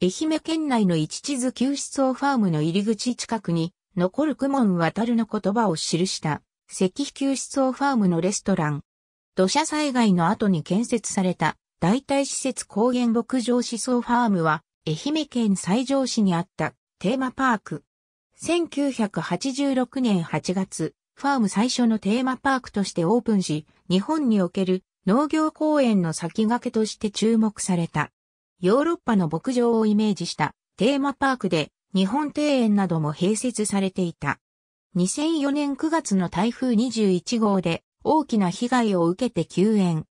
愛媛県内の一地図救出層ファームの入り口近くに、残る雲モ渡るの言葉を記した、石碑救出層ファームのレストラン。土砂災害の後に建設された、代替施設高原牧場思想ファームは、愛媛県西条市にあった、テーマパーク。1986年8月、ファーム最初のテーマパークとしてオープンし、日本における農業公園の先駆けとして注目された。ヨーロッパの牧場をイメージしたテーマパークで日本庭園なども併設されていた。2004年9月の台風21号で大きな被害を受けて休園。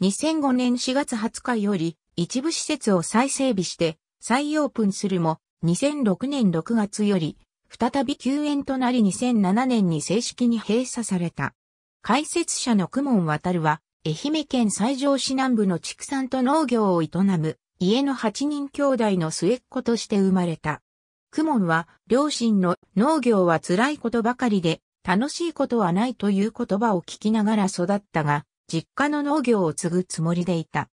2005年4月20日より一部施設を再整備して再オープンするも2006年6月より再び休園となり2007年に正式に閉鎖された。解説者の久門渡は愛媛県西条市南部の畜産と農業を営む家の8人兄弟の末っ子として生まれた。クモンは、両親の農業は辛いことばかりで、楽しいことはないという言葉を聞きながら育ったが、実家の農業を継ぐつもりでいた。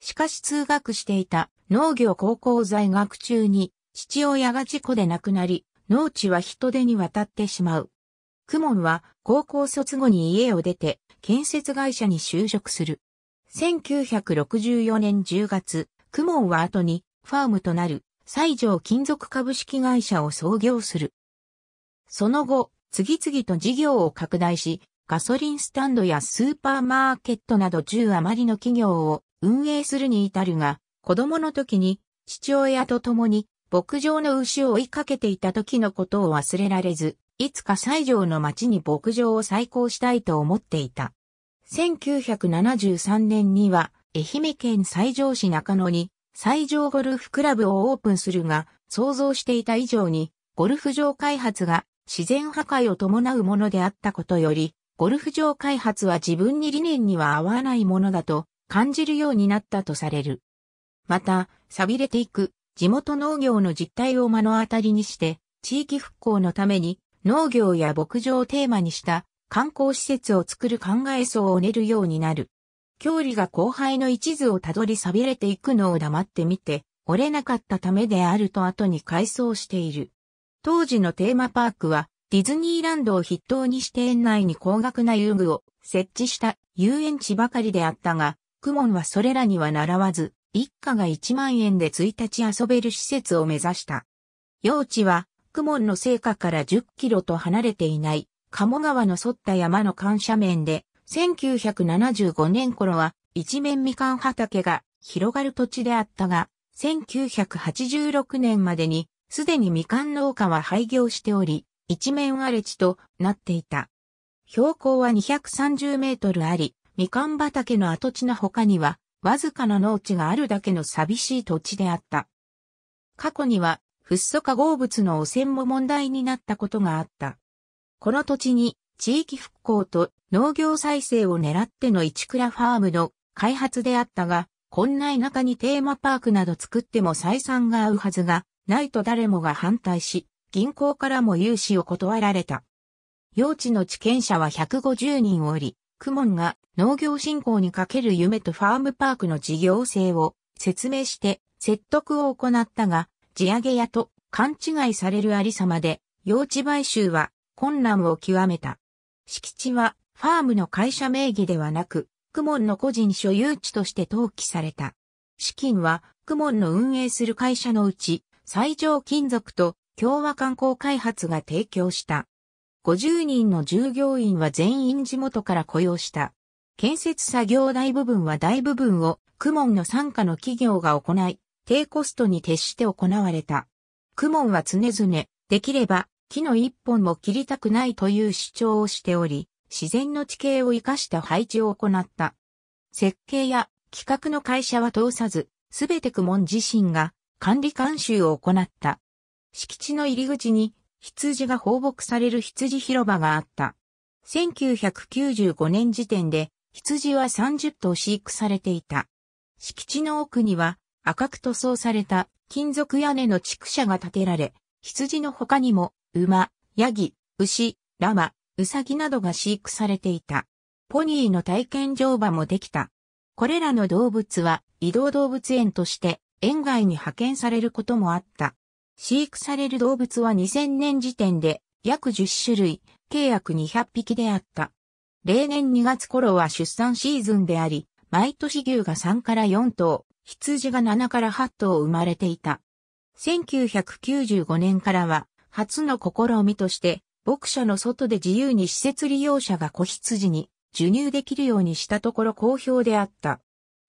しかし通学していた農業高校在学中に、父親が事故で亡くなり、農地は人手に渡ってしまう。クモンは高校卒後に家を出て建設会社に就職する。1964年10月、クモンは後に、ファームとなる、西条金属株式会社を創業する。その後、次々と事業を拡大し、ガソリンスタンドやスーパーマーケットなど10余りの企業を運営するに至るが、子供の時に父親と共に牧場の牛を追いかけていた時のことを忘れられず、いつか西条の町に牧場を再興したいと思っていた。1973年には愛媛県西条市中野に西条ゴルフクラブをオープンするが、想像していた以上に、ゴルフ場開発が自然破壊を伴うものであったことより、ゴルフ場開発は自分に理念には合わないものだと感じるようになったとされる。また、錆びれていく地元農業の実態を目の当たりにして、地域復興のために農業や牧場をテーマにした観光施設を作る考え層を練るようになる。郷里が後輩の一途をたどり錆びれていくのを黙って見て、折れなかったためであると後に回想している。当時のテーマパークは、ディズニーランドを筆頭にして園内に高額な遊具を設置した遊園地ばかりであったが、クモンはそれらには習わず、一家が1万円で1日遊べる施設を目指した。用地は、クモンの聖火から10キロと離れていない、鴨川の沿った山の緩斜面で、1975年頃は一面みかん畑が広がる土地であったが、1986年までにすでにみかん農家は廃業しており、一面荒れ地となっていた。標高は230メートルあり、みかん畑の跡地の他には、わずかな農地があるだけの寂しい土地であった。過去には、フッ素化合物の汚染も問題になったことがあった。この土地に地域復興と農業再生を狙っての一倉ファームの開発であったが、こんな田舎にテーマパークなど作っても採算が合うはずが、ないと誰もが反対し、銀行からも融資を断られた。用地の地権者は150人おり、クモンが農業振興にかける夢とファームパークの事業性を説明して説得を行ったが、地上げ屋と勘違いされるありさまで、用地買収は困難を極めた。敷地はファームの会社名義ではなく、クモンの個人所有地として登記された。資金は、クモンの運営する会社のうち、最上金属と共和観光開発が提供した。50人の従業員は全員地元から雇用した。建設作業大部分は大部分をクモンの参加の企業が行い、低コストに徹して行われた。クモンは常々、できれば木の一本も切りたくないという主張をしており、自然の地形を活かした配置を行った。設計や企画の会社は通さず、すべて区門自身が管理監修を行った。敷地の入り口に羊が放牧される羊広場があった。1995年時点で羊は30頭飼育されていた。敷地の奥には赤く塗装された金属屋根の畜舎が建てられ、羊の他にも馬、ヤギ、牛、ラマ、ウサギなどが飼育されていた。ポニーの体験乗馬もできた。これらの動物は移動動物園として園外に派遣されることもあった。飼育される動物は2000年時点で約10種類、計約200匹であった。例年2月頃は出産シーズンであり、毎年牛が3から4頭、羊が7から8頭生まれていた。1995年からは初の試みとして、牧舎の外で自由に施設利用者が子羊に授乳できるようにしたところ好評であった。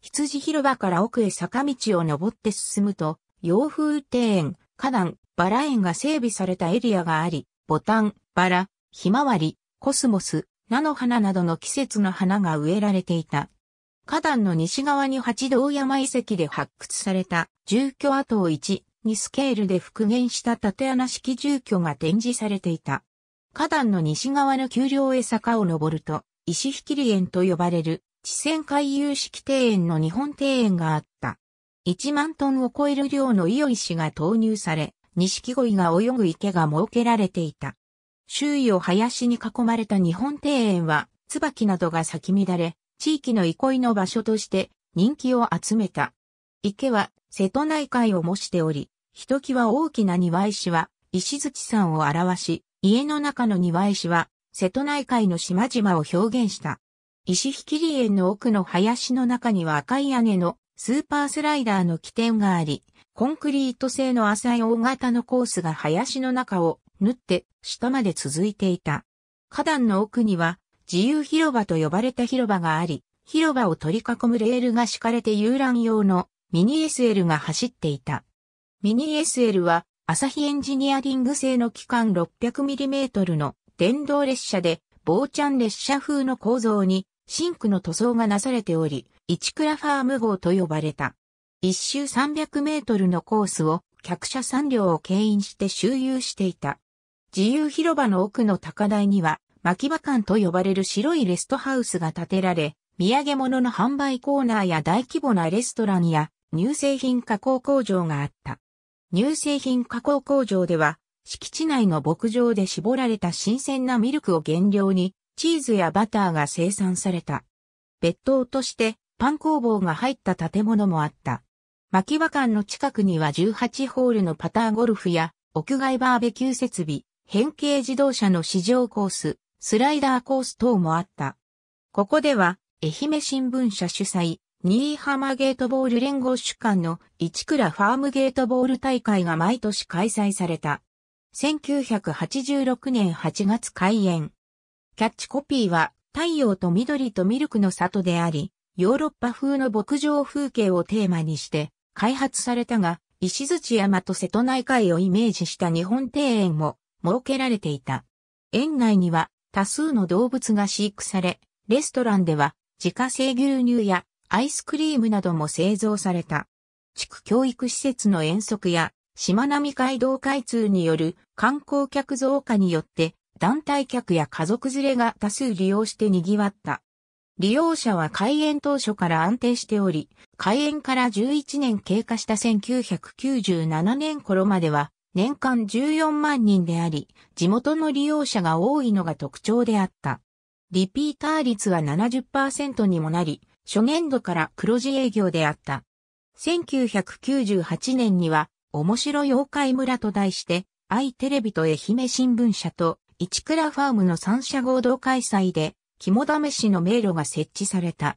羊広場から奥へ坂道を登って進むと、洋風庭園、花壇、バラ園が整備されたエリアがあり、ボタン、バラ、ひまわり、コスモス、菜の花などの季節の花が植えられていた。花壇の西側に八道山遺跡で発掘された住居跡を1、にスケールで復元した縦穴式住居が展示されていた。花壇の西側の丘陵へ坂を登ると、石引り園と呼ばれる地線回遊式庭園の日本庭園があった。1万トンを超える量のイオイシが投入され、錦鯉が泳ぐ池が設けられていた。周囲を林に囲まれた日本庭園は、椿などが咲き乱れ、地域の憩いの場所として人気を集めた。池は瀬戸内海を模しており、ひときわ大きな庭石は石槌山を表し、家の中の庭石は瀬戸内海の島々を表現した。石引り園の奥の林の中には赤い屋根のスーパースライダーの起点があり、コンクリート製の浅い大型のコースが林の中を縫って下まで続いていた。花壇の奥には自由広場と呼ばれた広場があり、広場を取り囲むレールが敷かれて遊覧用のミニ SL が走っていた。ミニ SL は、朝日エンジニアリング製の機関 600mm の電動列車で、棒ちゃん列車風の構造に、シンクの塗装がなされており、一クラファーム号と呼ばれた。一周300メートルのコースを客車3両を牽引して周遊していた。自由広場の奥の高台には、牧場館と呼ばれる白いレストハウスが建てられ、土産物の販売コーナーや大規模なレストランや乳製品加工工場があった。乳製品加工工場では、敷地内の牧場で絞られた新鮮なミルクを原料に、チーズやバターが生産された。別棟として、パン工房が入った建物もあった。牧場館の近くには18ホールのパターゴルフや、屋外バーベキュー設備、変形自動車の試乗コース、スライダーコース等もあった。ここでは、愛媛新聞社主催、新居浜ゲートボール連合主管の市倉ファームゲートボール大会が毎年開催された。1986年8月開園。キャッチコピーは太陽と緑とミルクの里であり、ヨーロッパ風の牧場風景をテーマにして開発されたが、石槌山と瀬戸内海をイメージした日本庭園も設けられていた。園内には多数の動物が飼育され、レストランでは自家製牛乳やアイスクリームなども製造された。地区教育施設の遠足や、島並海道開通による観光客増加によって、団体客や家族連れが多数利用して賑わった。利用者は開園当初から安定しており、開園から11年経過した1997年頃までは年間14万人であり、地元の利用者が多いのが特徴であった。リピーター率は70%にもなり、初年度から黒字営業であった。1998年には、面白妖怪村と題して、愛テレビと愛媛新聞社と、市倉ファームの三社合同開催で、肝試しの迷路が設置された。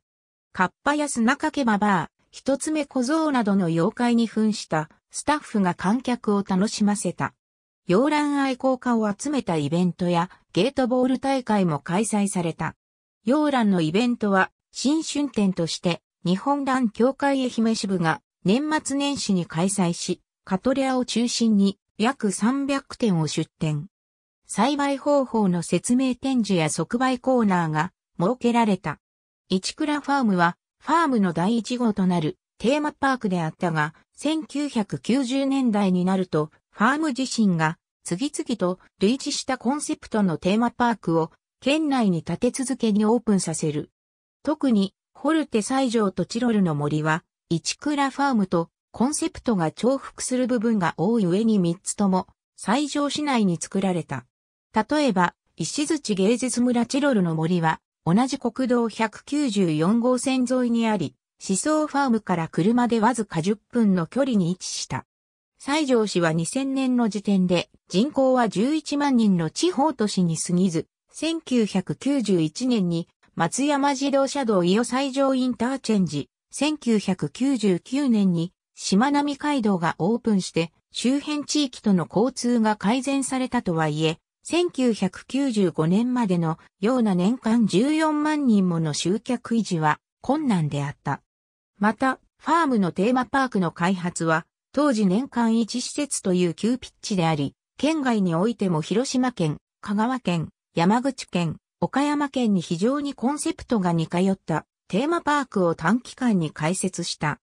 カッパや砂かけばばあ、一つ目小僧などの妖怪に扮したスタッフが観客を楽しませた。洋蘭愛好家を集めたイベントやゲートボール大会も開催された。洋蘭のイベントは新春展として、日本団協会愛媛支部が年末年始に開催し、カトレアを中心に約300点を出展。栽培方法の説明展示や即売コーナーが設けられた。一倉ファームは、ファームの第一号となるテーマパークであったが、1990年代になると、ファーム自身が次々と類似したコンセプトのテーマパークを県内に立て続けにオープンさせる。特に、ホルテ西条とチロルの森は、一倉ファームとコンセプトが重複する部分が多い上に三つとも、西条市内に作られた。例えば、石槌芸術村チロルの森は、同じ国道194号線沿いにあり、思想ファームから車でわずか10分の距離に位置した。西条市は2000年の時点で人口は11万人の地方都市に過ぎず、1991年に松山自動車道伊予西条インターチェンジ、1999年に、島並海道がオープンして、周辺地域との交通が改善されたとはいえ、1995年までのような年間14万人もの集客維持は困難であった。また、ファームのテーマパークの開発は、当時年間1施設という急ピッチであり、県外においても広島県、香川県、山口県、岡山県に非常にコンセプトが似通ったテーマパークを短期間に開設した。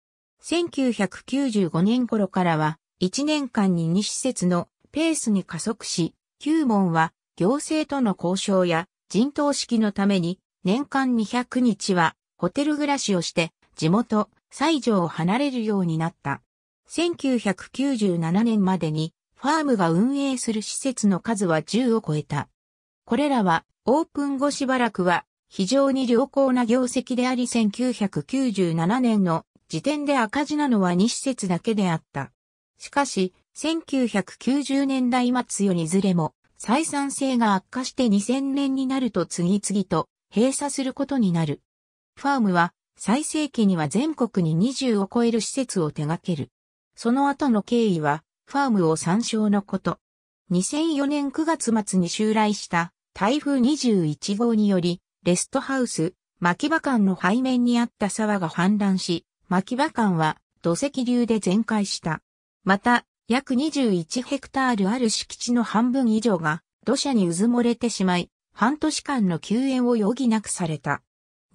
1995年頃からは1年間に2施設のペースに加速し、9問は行政との交渉や人頭式のために年間200日はホテル暮らしをして地元、西条を離れるようになった。1997年までにファームが運営する施設の数は10を超えた。これらはオープン後しばらくは非常に良好な業績であり1997年の時点で赤字なのは2施設だけであった。しかし、1990年代末よりずれも、採算性が悪化して2000年になると次々と閉鎖することになる。ファームは最盛期には全国に20を超える施設を手掛ける。その後の経緯はファームを参照のこと。2004年9月末に襲来した台風21号により、レストハウス、牧場間の背面にあった沢が氾濫し、牧場間は土石流で全壊した。また、約21ヘクタールある敷地の半分以上が土砂にうずもれてしまい、半年間の休園を余儀なくされた。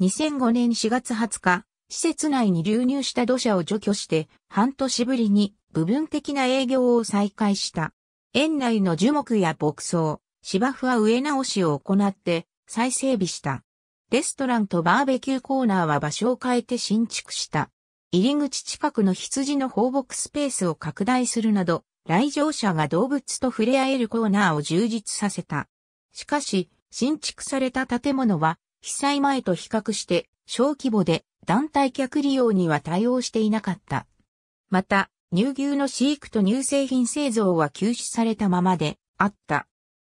2005年4月20日、施設内に流入した土砂を除去して、半年ぶりに部分的な営業を再開した。園内の樹木や牧草、芝生は植え直しを行って再整備した。レストランとバーベキューコーナーは場所を変えて新築した。入り口近くの羊の放牧スペースを拡大するなど、来場者が動物と触れ合えるコーナーを充実させた。しかし、新築された建物は、被災前と比較して小規模で団体客利用には対応していなかった。また、乳牛の飼育と乳製品製造は休止されたままであった。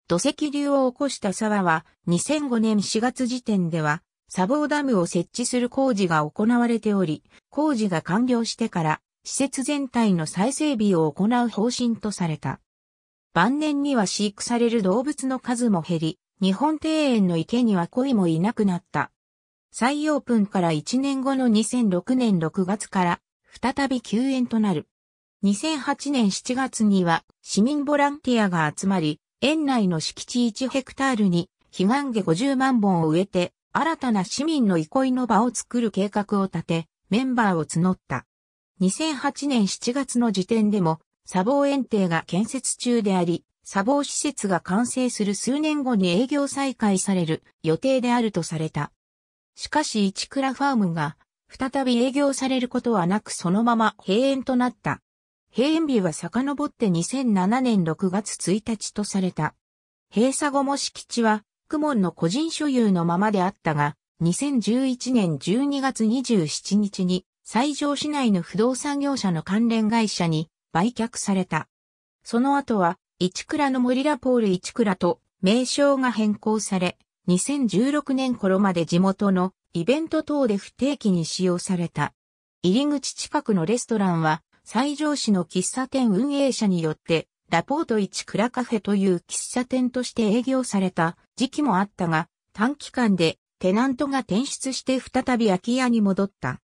土石流を起こした沢は2005年4月時点では砂防ダムを設置する工事が行われており、工事が完了してから施設全体の再整備を行う方針とされた。晩年には飼育される動物の数も減り、日本庭園の池には鯉もいなくなった。再オープンから1年後の2006年6月から再び休園となる。2008年7月には市民ボランティアが集まり、園内の敷地1ヘクタールに、悲願下50万本を植えて、新たな市民の憩いの場を作る計画を立て、メンバーを募った。2008年7月の時点でも、砂防園庭が建設中であり、砂防施設が完成する数年後に営業再開される予定であるとされた。しかし一倉ファームが再び営業されることはなくそのまま閉園となった。閉園日は遡って2007年6月1日とされた。閉鎖後も敷地は、クモンの個人所有のままであったが、2011年12月27日に、西条市内の不動産業者の関連会社に売却された。その後は、市倉の森ラポール市倉と名称が変更され、2016年頃まで地元のイベント等で不定期に使用された。入り口近くのレストランは西条市の喫茶店運営者によって、ラポート1クラカフェという喫茶店として営業された時期もあったが、短期間でテナントが転出して再び空き家に戻った。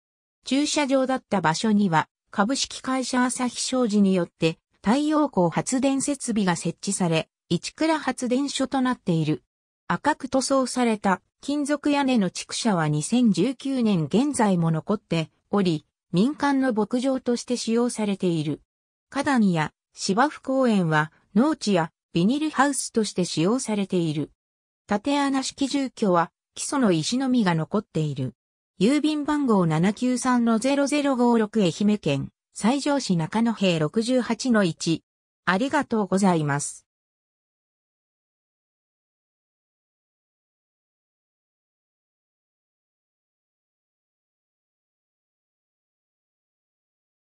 駐車場だった場所には、株式会社朝日商事によって太陽光発電設備が設置され、一倉発電所となっている。赤く塗装された金属屋根の畜舎は2019年現在も残っており、民間の牧場として使用されている。花壇や芝生公園は農地やビニルハウスとして使用されている。縦穴式住居は基礎の石のみが残っている。郵便番号793-0056愛媛県西条市中野平68-1。ありがとうございます。